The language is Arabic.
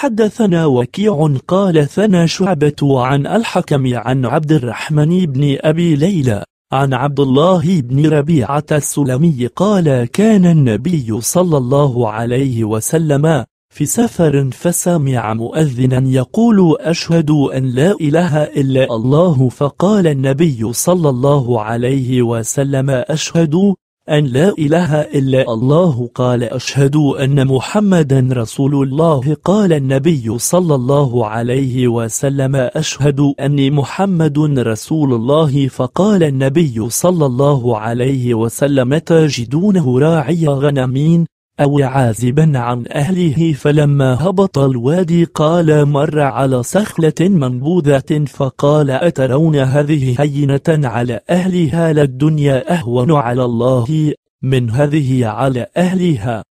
حدثنا وكيع قال ثنا شعبة عن الحكم عن عبد الرحمن بن أبي ليلى عن عبد الله بن ربيعة السلمي قال كان النبي صلى الله عليه وسلم في سفر فسمع مؤذنا يقول أشهد أن لا إله إلا الله فقال النبي صلى الله عليه وسلم أشهد أن لا إله إلا الله قال أشهد أن محمدا رسول الله قال النبي صلى الله عليه وسلم أشهد أني محمد رسول الله فقال النبي صلى الله عليه وسلم تجدونه راعي غنمين أو عازبا عن أهله فلما هبط الوادي قال مر على صخلة منبوذة فقال أترون هذه هينة على أهلها للدنيا أهون على الله من هذه على أهلها